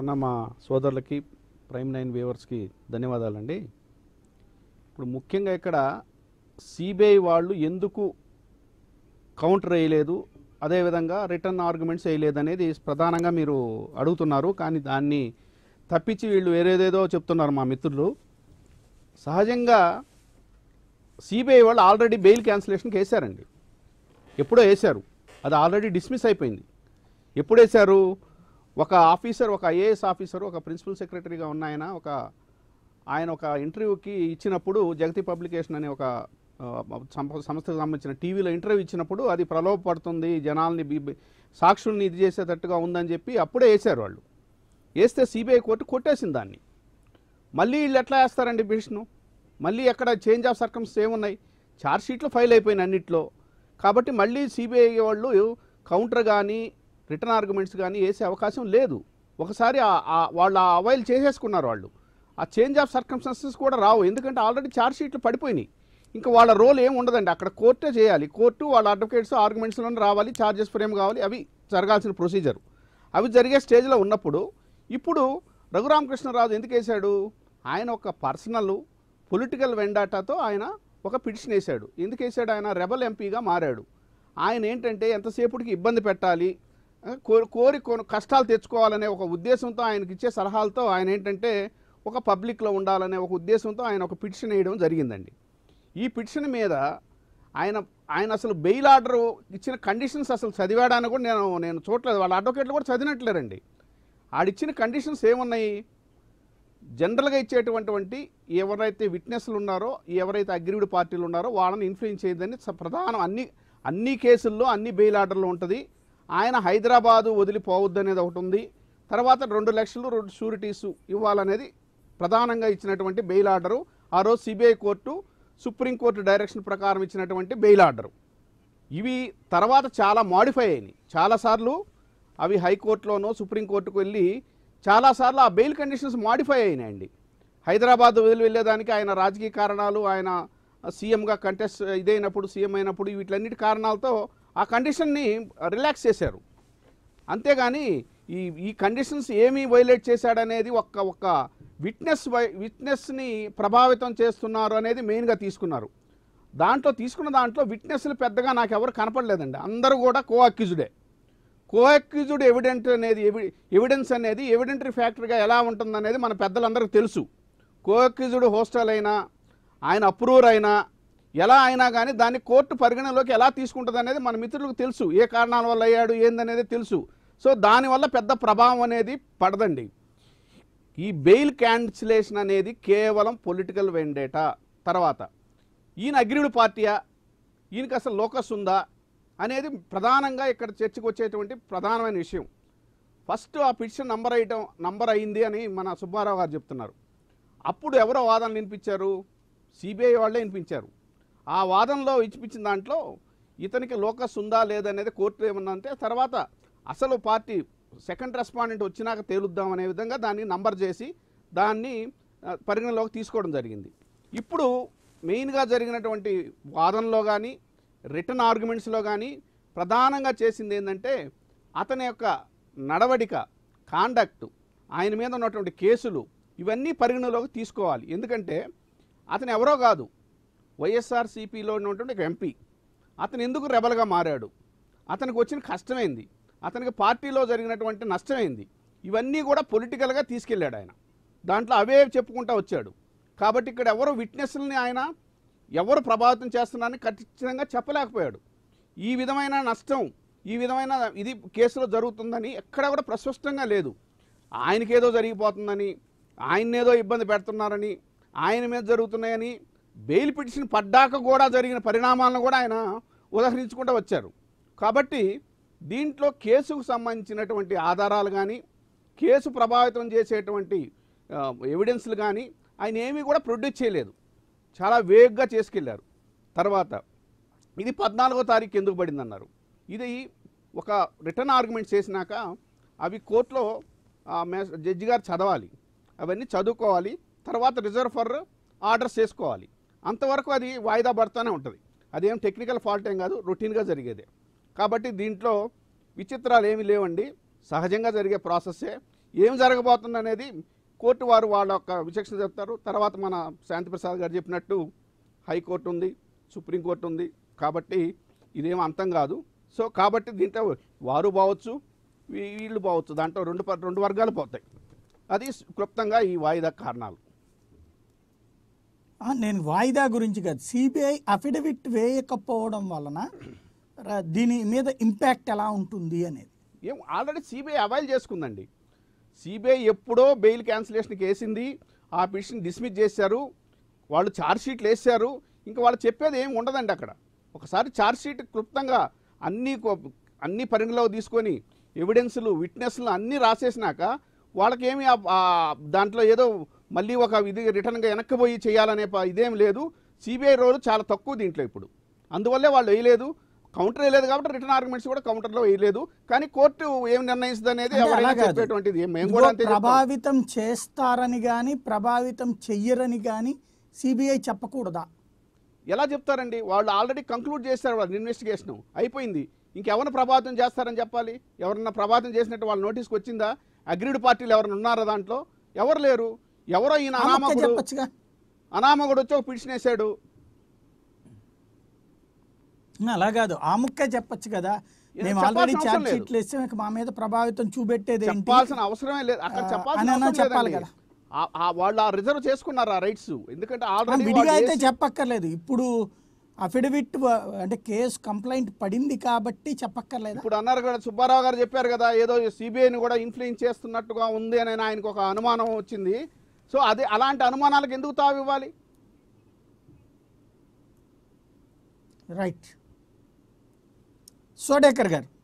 అన్న మా సోదరులకి ప్రైమ్ నైన్ వ్యూవర్స్కి ధన్యవాదాలండి ఇప్పుడు ముఖ్యంగా ఇక్కడ సిబిఐ వాళ్ళు ఎందుకు కౌంటర్ వేయలేదు అదేవిధంగా రిటర్న్ ఆర్గ్యుమెంట్స్ వేయలేదు అనేది ప్రధానంగా మీరు అడుగుతున్నారు కానీ దాన్ని తప్పించి వీళ్ళు వేరేదేదో చెప్తున్నారు మా మిత్రులు సహజంగా సిబిఐ వాళ్ళు ఆల్రెడీ బెయిల్ క్యాన్సిలేషన్కి వేశారండి ఎప్పుడో వేశారు అది ఆల్రెడీ డిస్మిస్ అయిపోయింది ఎప్పుడు వేశారు ఒక ఆఫీసర్ ఒక ఐఏఎస్ ఆఫీసర్ ఒక ప్రిన్సిపల్ సెక్రటరీగా ఉన్న ఆయన ఒక ఆయన ఒక ఇంటర్వ్యూకి ఇచ్చినప్పుడు జగతి పబ్లికేషన్ అనే ఒక సంస్థకు సంబంధించిన టీవీలో ఇంటర్వ్యూ ఇచ్చినప్పుడు అది ప్రలోభపడుతుంది జనాల్ని సాక్షుల్ని ఇది చేసేటట్టుగా ఉందని చెప్పి అప్పుడే వేశారు వాళ్ళు వేస్తే సిబిఐ కోర్టు కొట్టేసింది దాన్ని మళ్ళీ వీళ్ళు ఎట్లా వేస్తారండి బిషను మళ్ళీ అక్కడ చేంజ్ ఆఫ్ సర్కమ్స్ ఏమున్నాయి ఛార్జ్ షీట్లు ఫైల్ అయిపోయినాయి అన్నిట్లో కాబట్టి మళ్ళీ సిబిఐ వాళ్ళు కౌంటర్ కానీ రిటర్న్ ఆర్గ్యుమెంట్స్ కానీ వేసే అవకాశం లేదు ఒకసారి వాళ్ళు ఆ అవైల్ చేసేసుకున్నారు వాళ్ళు ఆ చేంజ్ ఆఫ్ సర్కమ్స్టెన్సెస్ కూడా రావు ఎందుకంటే ఆల్రెడీ ఛార్జ్ షీట్లు పడిపోయినాయి ఇంకా వాళ్ళ రోల్ ఏం ఉండదండి అక్కడ కోర్టే చేయాలి కోర్టు వాళ్ళ అడ్వకేట్స్ ఆర్గ్యుమెంట్స్లోనే రావాలి ఛార్జెస్ ఫ్రేమ్ కావాలి అవి జరగాల్సిన ప్రొసీజర్ అవి జరిగే స్టేజ్లో ఉన్నప్పుడు ఇప్పుడు రఘురామకృష్ణరాజు ఎందుకు వేశాడు ఆయన ఒక పర్సనల్ పొలిటికల్ వెండాటాతో ఆయన ఒక పిటిషన్ వేశాడు ఎందుకు వేశాడు ఆయన రెబల్ ఎంపీగా మారాడు ఆయన ఏంటంటే ఎంతసేపుడికి ఇబ్బంది పెట్టాలి కోరి కోరి కొన్ని కష్టాలు తెచ్చుకోవాలనే ఒక ఉద్దేశంతో ఆయనకి ఇచ్చే సలహాలతో ఆయన ఏంటంటే ఒక పబ్లిక్లో ఉండాలనే ఒక ఉద్దేశంతో ఆయన ఒక పిటిషన్ వేయడం జరిగిందండి ఈ పిటిషన్ మీద ఆయన ఆయన అసలు బెయిల్ ఆర్డర్ ఇచ్చిన కండిషన్స్ అసలు చదివాడని కూడా నేను నేను చూడలేదు వాళ్ళ అడ్వకేట్లు కూడా చదివినట్లేరండి ఆడిచ్చిన కండిషన్స్ ఏమున్నాయి జనరల్గా ఇచ్చేటువంటి ఎవరైతే విట్నెస్లు ఉన్నారో ఎవరైతే అగ్రివిడ్ పార్టీలు ఉన్నారో వాళ్ళని ఇన్ఫ్లుయెన్స్ చేయదని ప్రధానం అన్ని అన్ని కేసుల్లో అన్ని బెయిల్ ఆర్డర్లు ఉంటుంది ఆయన హైదరాబాదు అనేది ఒకటి ఉంది తర్వాత రెండు లక్షలు రెండు షూరిటీసు ఇవ్వాలనేది ప్రధానంగా ఇచ్చినటువంటి బెయిల్ ఆర్డరు ఆ రోజు సిబిఐ కోర్టు సుప్రీంకోర్టు డైరెక్షన్ ప్రకారం ఇచ్చినటువంటి బెయిల్ ఆర్డరు ఇవి తర్వాత చాలా మాడిఫై అయినాయి చాలాసార్లు అవి హైకోర్టులోనో సుప్రీంకోర్టుకు వెళ్ళి చాలాసార్లు ఆ బెయిల్ కండిషన్స్ మాడిఫై అయినాయండి హైదరాబాద్ వదిలి వెళ్ళేదానికి ఆయన రాజకీయ కారణాలు ఆయన సీఎంగా కంటెస్ట్ ఇదైనప్పుడు సీఎం అయినప్పుడు వీటిలన్నిటి కారణాలతో ఆ కండిషన్ని రిలాక్స్ చేశారు అంతేగాని ఈ ఈ కండిషన్స్ ఏమి వైలేట్ చేశాడనేది ఒక్క ఒక్క విట్నెస్ వై విట్నెస్ని ప్రభావితం చేస్తున్నారు అనేది మెయిన్గా తీసుకున్నారు దాంట్లో తీసుకున్న దాంట్లో విట్నెస్లు పెద్దగా నాకు ఎవరు కనపడలేదండి అందరూ కూడా కో అక్యూజుడే కో అక్యూజుడ్ ఎవిడెంట్ అనేది ఎవిడెన్స్ అనేది ఎవిడెంటరీ ఫ్యాక్టర్గా ఎలా ఉంటుందనేది మన పెద్దలందరికీ తెలుసు కో అక్యూజుడ్ హోస్టల్ అయినా ఆయన అప్రూవర్ అయినా ఎలా అయినా కానీ దాన్ని కోర్టు పరిగణలోకి ఎలా తీసుకుంటుంది అనేది మన మిత్రులకు తెలుసు ఏ కారణాల వల్ల అయ్యాడు ఏందనేది తెలుసు సో దానివల్ల పెద్ద ప్రభావం అనేది పడదండి ఈ బెయిల్ క్యాన్సిలేషన్ అనేది కేవలం పొలిటికల్ వెండేటా తర్వాత ఈయన అగ్రిడ్ పార్టీయా ఈయనకి అసలు లోకస్ ఉందా అనేది ప్రధానంగా ఇక్కడ చర్చకు వచ్చేటువంటి ప్రధానమైన విషయం ఫస్ట్ ఆ పిటిషన్ నంబర్ అయ్యటం నంబర్ అయింది అని మన సుబ్బారావు గారు చెప్తున్నారు అప్పుడు ఎవరో వాదనలు వినిపించారు సిబిఐ వాళ్ళే వినిపించారు ఆ వాదనలో ఇచ్చిపించిన దాంట్లో ఇతనికి లోకస్ ఉందా లేదనేది కోర్టు ఏమన్నా అంటే తర్వాత అసలు పార్టీ సెకండ్ రెస్పాండెంట్ వచ్చినాక తేలుద్దాం అనే విధంగా దాన్ని నంబర్ చేసి దాన్ని పరిగణలోకి తీసుకోవడం జరిగింది ఇప్పుడు మెయిన్గా జరిగినటువంటి వాదనలో కానీ రిటర్న్ ఆర్గ్యుమెంట్స్లో కానీ ప్రధానంగా చేసింది ఏంటంటే అతని యొక్క నడవడిక కాండక్ట్ ఆయన మీద ఉన్నటువంటి కేసులు ఇవన్నీ పరిగణలోకి తీసుకోవాలి ఎందుకంటే అతను ఎవరో కాదు వైఎస్ఆర్సీపీలో ఉన్నటువంటి ఒక ఎంపీ అతను ఎందుకు రెబల్గా మారాడు అతనికి వచ్చిన కష్టమైంది అతనికి పార్టీలో జరిగినటువంటి నష్టమైంది ఇవన్నీ కూడా పొలిటికల్గా తీసుకెళ్ళాడు ఆయన దాంట్లో అవే చెప్పుకుంటా వచ్చాడు కాబట్టి ఇక్కడ ఎవరు విట్నెస్లని ఆయన ఎవరు ప్రభావితం చేస్తున్నారని ఖచ్చితంగా చెప్పలేకపోయాడు ఈ విధమైన నష్టం ఈ విధమైన ఇది కేసులో జరుగుతుందని ఎక్కడా కూడా ప్రస్పష్టంగా లేదు ఆయనకేదో జరిగిపోతుందని ఆయన్నేదో ఇబ్బంది పెడుతున్నారని ఆయన మీద జరుగుతున్నాయని బెయిల్ పిటిషన్ పడ్డాక కూడా జరిగిన పరిణామాలను కూడా ఆయన ఉదహరించుకుంటూ వచ్చారు కాబట్టి దీంట్లో కేసుకు సంబంధించినటువంటి ఆధారాలు కానీ కేసు ప్రభావితం చేసేటువంటి ఎవిడెన్స్లు కానీ ఆయన ఏమీ కూడా ప్రొడ్యూస్ చేయలేదు చాలా వేగ్గా చేసుకెళ్లారు తర్వాత ఇది పద్నాలుగో తారీఖు ఎందుకు పడిందన్నారు ఇది ఒక రిటర్న్ ఆర్గ్యుమెంట్ చేసినాక అవి కోర్టులో జడ్జి గారు చదవాలి అవన్నీ చదువుకోవాలి తర్వాత రిజర్వ్ ఫర్ ఆర్డర్స్ చేసుకోవాలి అంతవరకు అది వాయిదా పడుతూనే ఉంటుంది అదేం టెక్నికల్ ఫాల్ట్ ఏం కాదు రొటీన్గా జరిగేదే కాబట్టి దీంట్లో విచిత్రాలు ఏమి లేవండి సహజంగా జరిగే ప్రాసెస్సే ఏం జరగబోతుంది అనేది కోర్టు వారు వాళ్ళ యొక్క విచక్షణ చెప్తారు తర్వాత మన శాంతిప్రసాద్ గారు చెప్పినట్టు హైకోర్టు ఉంది సుప్రీంకోర్టు ఉంది కాబట్టి ఇదేం అంతం కాదు సో కాబట్టి దీంట్లో వారు బావచ్చు వీళ్ళు బావచ్చు దాంట్లో రెండు రెండు వర్గాలు పోతాయి అది క్లుప్తంగా ఈ వాయిదా కారణాలు నేను వాయిదా గురించి కాదు సిబిఐ అఫిడవిట్ వేయకపోవడం వలన దీని మీద ఇంపాక్ట్ ఎలా ఉంటుంది అనేది ఏం ఆల్రెడీ సిబిఐ అవైల్ చేసుకుందండి సిబిఐ ఎప్పుడో బెయిల్ క్యాన్సిలేషన్కి వేసింది ఆ పిటిషన్ డిస్మిస్ చేశారు వాళ్ళు షీట్లు వేసారు ఇంకా వాళ్ళు చెప్పేది ఏం ఉండదండి అక్కడ ఒకసారి షీట్ క్లుప్తంగా అన్ని అన్ని పరిగణలో తీసుకొని ఎవిడెన్స్లు విట్నెస్లు అన్నీ రాసేసినాక వాళ్ళకేమి దాంట్లో ఏదో మళ్ళీ ఒక ఇది రిటర్న్గా వెనక్కి పోయి చేయాలనే ఇదేం లేదు సిబిఐ రోజు చాలా తక్కువ దీంట్లో ఇప్పుడు అందువల్లే వాళ్ళు వేయలేదు కౌంటర్ వేయలేదు కాబట్టి రిటర్న్ ఆర్గ్యుమెంట్స్ కూడా కౌంటర్లో వేయలేదు కానీ కోర్టు ఏం నిర్ణయిస్తుంది అనేది మేము కూడా ప్రభావితం చేస్తారని కానీ ప్రభావితం చెయ్యరని కానీ సిబిఐ చెప్పకూడదా ఎలా చెప్తారండి వాళ్ళు ఆల్రెడీ కంక్లూడ్ చేస్తారు వాళ్ళు ఇన్వెస్టిగేషన్ అయిపోయింది ఇంకెవరిని ప్రభావితం చేస్తారని చెప్పాలి ఎవరన్నా ప్రభావితం చేసినట్టు వాళ్ళు నోటీస్కి వచ్చిందా అగ్రీడ్ పార్టీలు ఎవరైనా ఉన్నారా దాంట్లో ఎవరు లేరు ఎవరో ఈయన అనామకుడు అనామకుడు వచ్చి ఒక పిటిషన్ వేసాడు అలా కాదు ఆ ముక్కే చెప్పచ్చు కదా మేము ఆల్రెడీ ఛార్జ్ షీట్లు వేస్తే మా మీద ప్రభావితం చూపెట్టేది చెప్పాల్సిన అవసరమే లేదు అక్కడ చెప్పాల్సిన చెప్పాలి కదా వాళ్ళు ఆ రిజర్వ్ చేసుకున్నారు ఆ రైట్స్ ఎందుకంటే ఆల్రెడీ విడిగా అయితే చెప్పక్కర్లేదు ఇప్పుడు అఫిడవిట్ అంటే కేసు కంప్లైంట్ పడింది కాబట్టి చెప్పక్కర్లేదు ఇప్పుడు అన్నారు కదా సుబ్బారావు గారు చెప్పారు కదా ఏదో సిబిఐని కూడా ఇన్ఫ్లుయెన్స్ చేస్తున్నట్టుగా ఉంది అని ఆయనకు ఒక అనుమానం వచ్చింది సో అది అలాంటి అనుమానాలకు ఎందుకు తావు ఇవ్వాలి రైట్ సోడేకర్ గారు